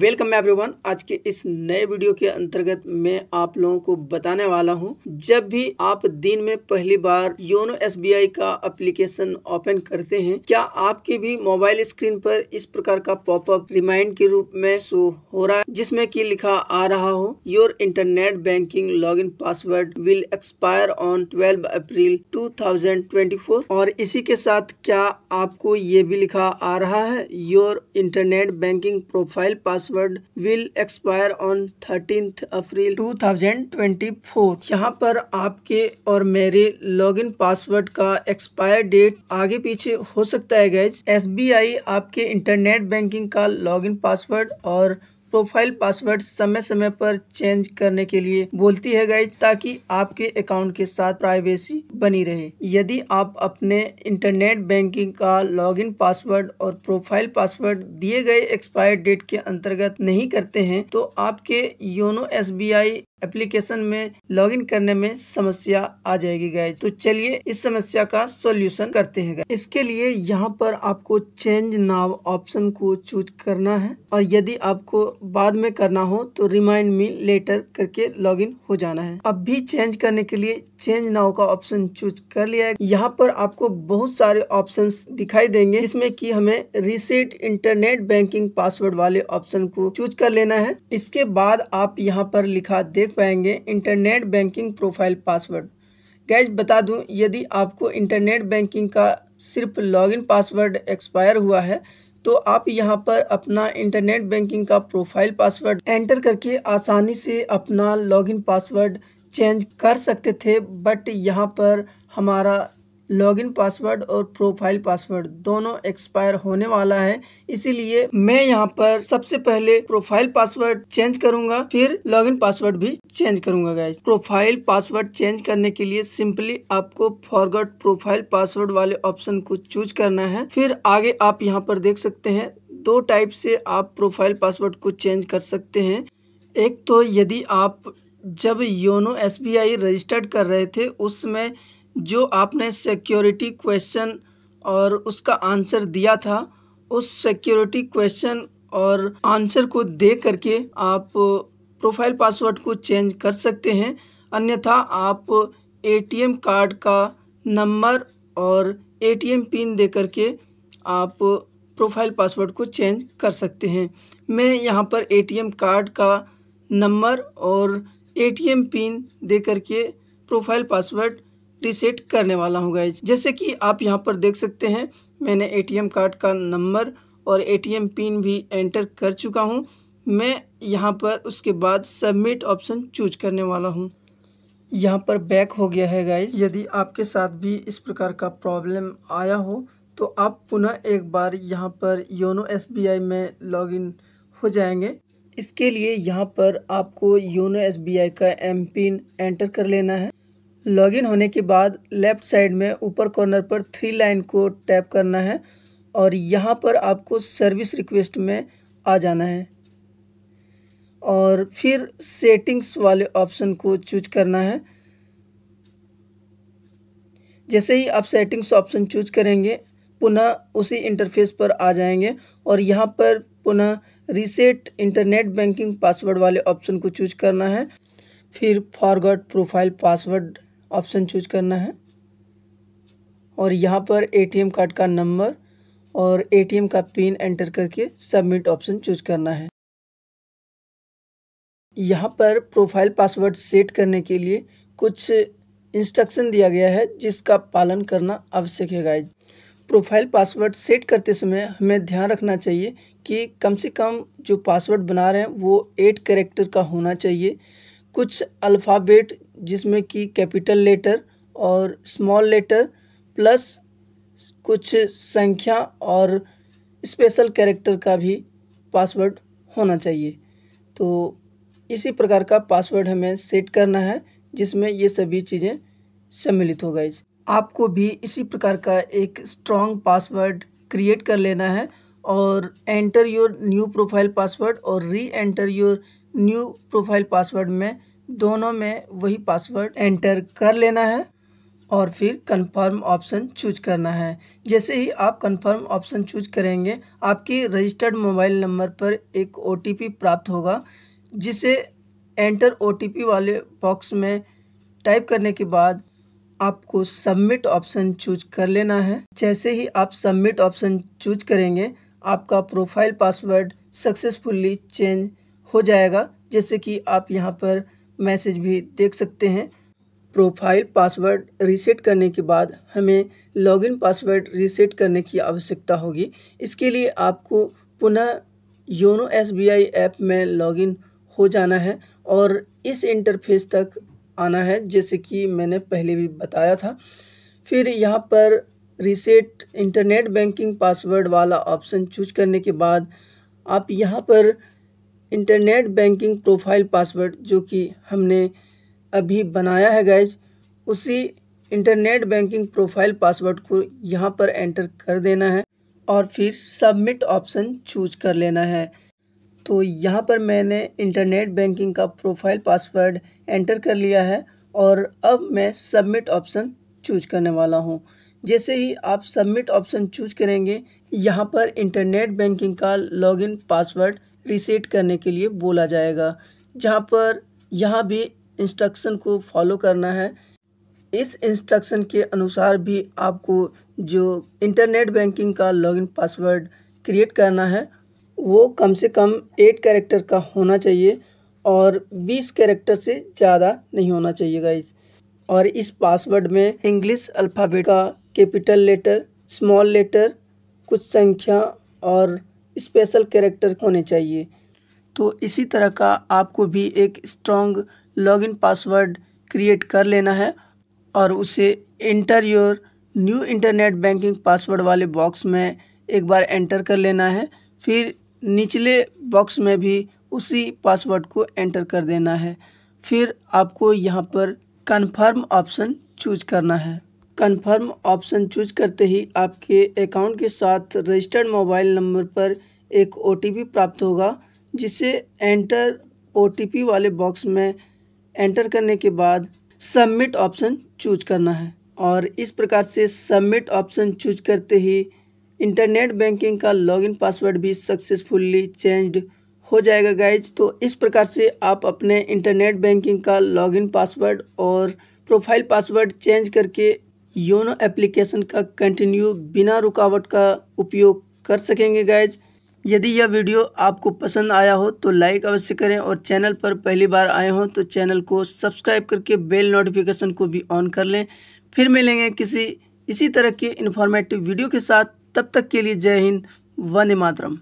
welcome मैं everyone आज के इस नए वीडियो के अंतर्गत मैं आप लोगों को बताने वाला हूं जब भी आप दिन में पहली बार योनो एसबीआई का एप्लीकेशन ओपन करते हैं क्या आपके भी मोबाइल स्क्रीन पर इस प्रकार का पॉपअप रिमाइंड के रूप में शो हो रहा है जिसमें कि लिखा आ रहा हो your internet banking log in password will expire on twelve April two और इसी के साथ क्या आपको ये भी लिखा आ रहा है your internet banking profile pass password will expire on thirteen April 2024 यहाँ पर आपके और मेरे लॉगिन पासवर्ड का एक्सपायर डेट आगे पीछे हो सकता है गैज आई आपके इंटरनेट बैंकिंग का लॉगिन पासवर्ड और प्रोफाइल पासवर्ड समय समय पर चेंज करने के लिए बोलती है गाइज ताकि आपके अकाउंट के साथ प्राइवेसी बनी रहे यदि आप अपने इंटरनेट बैंकिंग का लॉगिन पासवर्ड और प्रोफाइल पासवर्ड दिए गए एक्सपायर डेट के अंतर्गत नहीं करते हैं तो आपके योनो एस एप्लीकेशन में लॉगिन करने में समस्या आ जाएगी गाइज तो चलिए इस समस्या का सॉल्यूशन करते हैं गाइज इसके लिए यहाँ पर आपको चेंज नाव ऑप्शन को चूज करना है और यदि आपको बाद में करना हो तो रिमाइंड मी लेटर करके लॉगिन हो जाना है अब भी चेंज करने के लिए चेंज नाव का ऑप्शन चूज कर लिया है यहाँ पर आपको बहुत सारे ऑप्शन दिखाई देंगे जिसमे की हमें रिसेट इंटरनेट बैंकिंग पासवर्ड वाले ऑप्शन को चूज कर लेना है इसके बाद आप यहाँ पर लिखा देख पाएंगे internet banking profile password guys बता दूं यदि आपको इंटरनेट बैंकिंग का सिर्फ लॉगिन पासवर्ड एक्सपायर हुआ है तो आप यहां पर अपना इंटरनेट बैंकिंग का प्रोफाइल पासवर्ड एंटर करके आसानी से अपना लॉगिन पासवर्ड चेंज कर सकते थे बट यहां पर हमारा लॉगिन पासवर्ड और प्रोफाइल पासवर्ड दोनों एक्सपायर होने वाला है इसीलिए मैं यहाँ पर सबसे पहले प्रोफाइल पासवर्ड चेंज करूंगा फिर लॉगिन पासवर्ड भी चेंज करूंगा गाइज प्रोफाइल पासवर्ड चेंज करने के लिए सिंपली आपको फॉरगॉट प्रोफाइल पासवर्ड वाले ऑप्शन को चूज करना है फिर आगे आप यहाँ पर देख सकते हैं दो टाइप से आप प्रोफाइल पासवर्ड को चेंज कर सकते हैं एक तो यदि आप जब योनो एस रजिस्टर्ड कर रहे थे उसमें जो आपने सिक्योरिटी क्वेश्चन और उसका आंसर दिया था उस सिक्योरिटी क्वेश्चन और आंसर को दे करके आप प्रोफाइल पासवर्ड को चेंज कर सकते हैं अन्यथा आप एटीएम कार्ड का नंबर और एटीएम पिन दे करके आप प्रोफाइल पासवर्ड को चेंज कर सकते हैं मैं यहाँ पर एटीएम कार्ड का नंबर और एटीएम पिन दे करके प्रोफाइल पासवर्ड रीसेट करने वाला हूँ गाइज जैसे कि आप यहाँ पर देख सकते हैं मैंने एटीएम कार्ड का नंबर और एटीएम पिन भी एंटर कर चुका हूँ मैं यहाँ पर उसके बाद सबमिट ऑप्शन चूज करने वाला हूँ यहाँ पर बैक हो गया है गाइज यदि आपके साथ भी इस प्रकार का प्रॉब्लम आया हो तो आप पुनः एक बार यहाँ पर योनो एस में लॉगिन हो जाएंगे इसके लिए यहाँ पर आपको योनो एस का एम पिन एंटर कर लेना है लॉगिन होने के बाद लेफ़्ट साइड में ऊपर कॉर्नर पर थ्री लाइन को टैप करना है और यहाँ पर आपको सर्विस रिक्वेस्ट में आ जाना है और फिर सेटिंग्स वाले ऑप्शन को चूज करना है जैसे ही आप सेटिंग्स ऑप्शन चूज करेंगे पुनः उसी इंटरफेस पर आ जाएंगे और यहाँ पर पुनः रीसेट इंटरनेट बैंकिंग पासवर्ड वाले ऑप्शन को चूज करना है फिर forgot profile password option choose करना है और यहाँ पर एटीएम कार्ड का नंबर और एटीएम का पिन एंटर करके सबमिट ऑप्शन चूज करना है यहाँ पर प्रोफाइल पासवर्ड सेट करने के लिए कुछ इंस्ट्रक्शन दिया गया है जिसका पालन करना आवश्यक है गाइज प्रोफाइल पासवर्ड सेट करते समय हमें ध्यान रखना चाहिए कि कम से कम जो पासवर्ड बना रहे हैं वो एट करेक्टर का होना चाहिए कुछ अल्फ़ाबेट जिसमें कि कैपिटल लेटर और स्मॉल लेटर प्लस कुछ संख्या और स्पेशल कैरेक्टर का भी पासवर्ड होना चाहिए तो इसी प्रकार का पासवर्ड हमें सेट करना है जिसमें ये सभी चीज़ें सम्मिलित हो गई आपको भी इसी प्रकार का एक स्ट्रॉन्ग पासवर्ड क्रिएट कर लेना है और enter your new profile password और reenter your new profile password में दोनों में वही पासवर्ड एंटर कर लेना है और फिर कंफर्म ऑप्शन चूज करना है जैसे ही आप कंफर्म ऑप्शन चूज करेंगे आपकी रजिस्टर्ड मोबाइल नंबर पर एक ओ प्राप्त होगा जिसे एंटर ओ वाले बॉक्स में टाइप करने के बाद आपको सबमिट ऑप्शन चूज कर लेना है जैसे ही आप सबमिट ऑप्शन चूज करेंगे आपका प्रोफाइल पासवर्ड सक्सेसफुली चेंज हो जाएगा जैसे कि आप यहाँ पर मैसेज भी देख सकते हैं प्रोफाइल पासवर्ड रीसेट करने के बाद हमें लॉगिन पासवर्ड रीसेट करने की आवश्यकता होगी इसके लिए आपको पुनः योनो एस ऐप में लॉगिन हो जाना है और इस इंटरफेस तक आना है जैसे कि मैंने पहले भी बताया था फिर यहाँ पर रीसेट इंटरनेट बैंकिंग पासवर्ड वाला ऑप्शन चूज करने के बाद आप यहाँ पर इंटरनेट बैंकिंग प्रोफाइल पासवर्ड जो कि हमने अभी बनाया है गैज उसी इंटरनेट बैंकिंग प्रोफाइल पासवर्ड को यहाँ पर एंटर कर देना है और फिर सबमिट ऑप्शन चूज कर लेना है तो यहाँ पर मैंने इंटरनेट बैंकिंग का प्रोफाइल पासवर्ड एंटर कर लिया है और अब मैं सबमिट ऑप्शन चूज करने वाला हूँ जैसे ही आप सबमिट ऑप्शन चूज करेंगे यहाँ पर इंटरनेट बैंकिंग का लॉगिन पासवर्ड रीसेट करने के लिए बोला जाएगा जहाँ पर यहाँ भी इंस्ट्रक्शन को फॉलो करना है इस इंस्ट्रक्शन के अनुसार भी आपको जो इंटरनेट बैंकिंग का लॉगिन पासवर्ड क्रिएट करना है वो कम से कम एट कैरेक्टर का होना चाहिए और बीस कैरेक्टर से ज़्यादा नहीं होना चाहिए गाइज और इस पासवर्ड में इंग्लिश अल्फ़ाबेट का कैपिटल लेटर स्मॉल लेटर कुछ संख्या और स्पेशल कैरेक्टर होने चाहिए तो इसी तरह का आपको भी एक स्ट्रॉन्ग लॉगिन पासवर्ड क्रिएट कर लेना है और उसे enter your new internet banking password वाले बॉक्स में एक बार एंटर कर लेना है फिर निचले बॉक्स में भी उसी पासवर्ड को एंटर कर देना है फिर आपको यहाँ पर कन्फर्म ऑप्शन चूज करना है कन्फर्म ऑप्शन चूज करते ही आपके अकाउंट के साथ रजिस्टर्ड मोबाइल नंबर पर एक ओ प्राप्त होगा जिसे एंटर ओ वाले बॉक्स में एंटर करने के बाद सबमिट ऑप्शन चूज करना है और इस प्रकार से सबमिट ऑप्शन चूज करते ही इंटरनेट बैंकिंग का लॉगिन पासवर्ड भी सक्सेसफुल्ली चेंज्ड हो जाएगा गाइज तो इस प्रकार से आप अपने इंटरनेट बैंकिंग का लॉगिन पासवर्ड और प्रोफाइल पासवर्ड चेंज करके योनो एप्लीकेशन का कंटिन्यू बिना रुकावट का उपयोग कर सकेंगे गाइज यदि यह वीडियो आपको पसंद आया हो तो लाइक अवश्य करें और चैनल पर पहली बार आए हों तो चैनल को सब्सक्राइब करके बेल नोटिफिकेशन को भी ऑन कर लें फिर मिलेंगे किसी इसी तरह के इन्फॉर्मेटिव वीडियो के साथ तब तक के लिए जय हिंद वंदे मातरम